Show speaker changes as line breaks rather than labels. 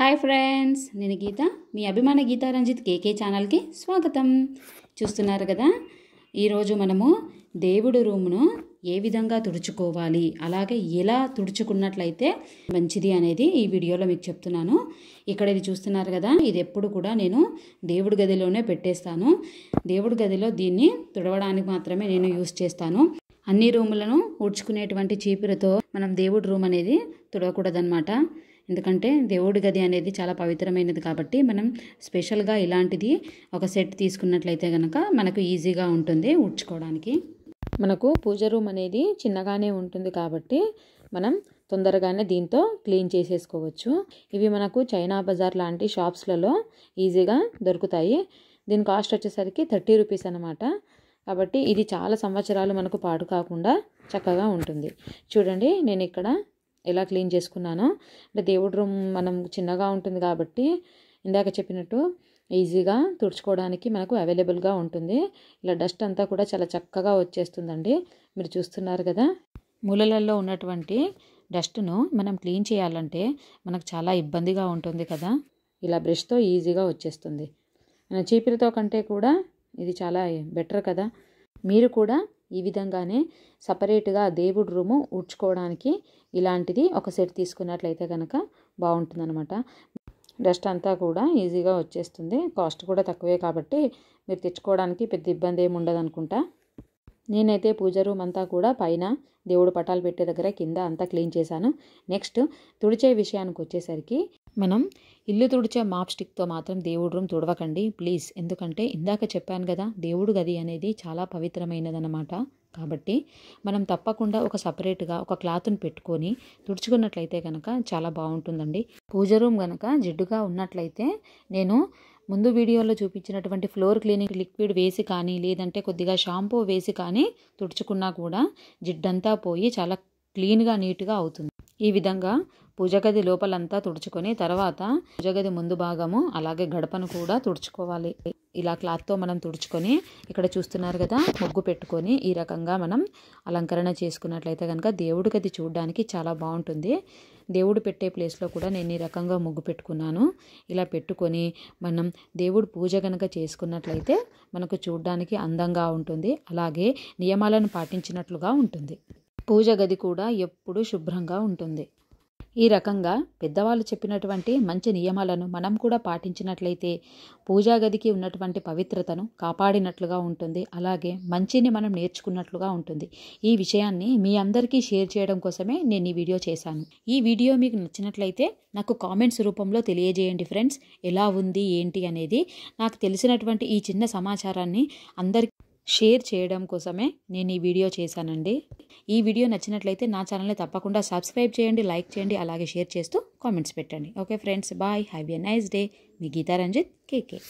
hi friends నేను గీత మీ అభిమాన గీతారంజిత్ రంజిత్ కేకే ఛానల్కి స్వాగతం చూస్తున్నారు కదా ఈరోజు మనము దేవుడు రూమును ఏ విధంగా తుడుచుకోవాలి అలాగే ఎలా తుడుచుకున్నట్లయితే మంచిది అనేది ఈ వీడియోలో మీకు చెప్తున్నాను ఇక్కడ ఇది చూస్తున్నారు కదా ఇది ఎప్పుడు కూడా నేను దేవుడి గదిలోనే పెట్టేస్తాను దేవుడి గదిలో దీన్ని తుడవడానికి మాత్రమే నేను యూస్ చేస్తాను అన్ని రూములను ఊడ్చుకునేటువంటి చీపురతో మనం దేవుడు రూమ్ అనేది తుడవకూడదనమాట ఎందుకంటే దేవుడి గది అనేది చాలా పవిత్రమైనది కాబట్టి మనం స్పెషల్గా ఇలాంటిది ఒక సెట్ తీసుకున్నట్లయితే కనుక మనకు ఈజీగా ఉంటుంది ఉడ్చుకోవడానికి మనకు పూజ రూమ్ అనేది చిన్నగానే ఉంటుంది కాబట్టి మనం తొందరగానే దీంతో క్లీన్ చేసేసుకోవచ్చు ఇవి మనకు చైనా బజార్ లాంటి షాప్స్లలో ఈజీగా దొరుకుతాయి దీని కాస్ట్ వచ్చేసరికి థర్టీ రూపీస్ అనమాట కాబట్టి ఇది చాలా సంవత్సరాలు మనకు పాటు కాకుండా చక్కగా ఉంటుంది చూడండి నేను ఇక్కడ ఎలా క్లీన్ చేసుకున్నానో అంటే దేవుడి రూమ్ మనం చిన్నగా ఉంటుంది కాబట్టి ఇందాక చెప్పినట్టు ఈజీగా తుడుచుకోవడానికి మనకు అవైలబుల్గా ఉంటుంది ఇలా డస్ట్ అంతా కూడా చాలా చక్కగా వచ్చేస్తుందండి మీరు చూస్తున్నారు కదా మూలలలో ఉన్నటువంటి డస్ట్ను మనం క్లీన్ చేయాలంటే మనకు చాలా ఇబ్బందిగా ఉంటుంది కదా ఇలా బ్రష్తో ఈజీగా వచ్చేస్తుంది చీపులతో కంటే కూడా ఇది చాలా బెటర్ కదా మీరు కూడా ఈ విధంగానే సపరేట్గా దేవుడు రూము ఉడ్చుకోవడానికి ఇలాంటిది ఒక సెట్ తీసుకున్నట్లయితే కనుక బాగుంటుందన్నమాట డస్ట్ అంతా కూడా ఈజీగా వచ్చేస్తుంది కాస్ట్ కూడా తక్కువే కాబట్టి మీరు తెచ్చుకోవడానికి పెద్ద ఇబ్బంది ఏమి ఉండదు అనుకుంటా నేనైతే పూజ రూమ్ అంతా కూడా పైన దేవుడు పటాలు పెట్టే దగ్గర కింద అంతా క్లీన్ చేశాను నెక్స్ట్ తుడిచే విషయానికి వచ్చేసరికి మనం ఇల్లు తుడిచే మాప్ స్టిక్తో మాత్రం దేవుడు రూమ్ తుడవకండి ప్లీజ్ ఎందుకంటే ఇందాక చెప్పాను కదా దేవుడు గది అనేది చాలా పవిత్రమైనదన్నమాట కాబట్టి మనం తప్పకుండా ఒక సపరేట్గా ఒక క్లాత్ని పెట్టుకొని తుడుచుకున్నట్లయితే కనుక చాలా బాగుంటుందండి పూజ రూమ్ కనుక జిడ్డుగా ఉన్నట్లయితే నేను ముందు వీడియోలో చూపించినటువంటి ఫ్లోర్ క్లీనింగ్ లిక్విడ్ వేసి కానీ లేదంటే కొద్దిగా షాంపూ వేసి కానీ తుడుచుకున్నా కూడా జిడ్డంతా పోయి చాలా క్లీన్గా నీట్గా అవుతుంది ఈ విధంగా పూజగది లోపలంతా తుడుచుకొని తర్వాత పూజగది ముందు భాగము అలాగే గడపను కూడా తుడుచుకోవాలి ఇలా క్లాత్తో మనం తుడుచుకొని ఇక్కడ చూస్తున్నారు కదా ముగ్గు పెట్టుకొని ఈ రకంగా మనం అలంకరణ చేసుకున్నట్లయితే కనుక దేవుడి గది చూడడానికి చాలా బాగుంటుంది దేవుడు పెట్టే ప్లేస్లో కూడా నేను ఈ రకంగా ముగ్గు పెట్టుకున్నాను ఇలా పెట్టుకొని మనం దేవుడు పూజ కనుక చేసుకున్నట్లయితే మనకు చూడడానికి అందంగా ఉంటుంది అలాగే నియమాలను పాటించినట్లుగా ఉంటుంది పూజ గది కూడా ఎప్పుడూ శుభ్రంగా ఉంటుంది ఈ రకంగా పెద్దవాళ్ళు చెప్పినటువంటి మంచి నియమాలను మనం కూడా పాటించినట్లయితే పూజా గదికి ఉన్నటువంటి పవిత్రతను కాపాడినట్లుగా ఉంటుంది అలాగే మంచిని మనం నేర్చుకున్నట్లుగా ఉంటుంది ఈ విషయాన్ని మీ అందరికీ షేర్ చేయడం కోసమే నేను ఈ వీడియో చేశాను ఈ వీడియో మీకు నచ్చినట్లయితే నాకు కామెంట్స్ రూపంలో తెలియజేయండి ఫ్రెండ్స్ ఎలా ఉంది ఏంటి అనేది నాకు తెలిసినటువంటి ఈ చిన్న సమాచారాన్ని అందరికీ షేర్ చేయడం కోసమే నేను ఈ వీడియో చేశానండి ఈ వీడియో నచ్చినట్లయితే నా ఛానల్ని తప్పకుండా సబ్స్క్రైబ్ చేయండి లైక్ చేయండి అలాగే షేర్ చేస్తూ కామెంట్స్ పెట్టండి okay friends bye have a nice day మీ గీతా రంజిత్ కేకే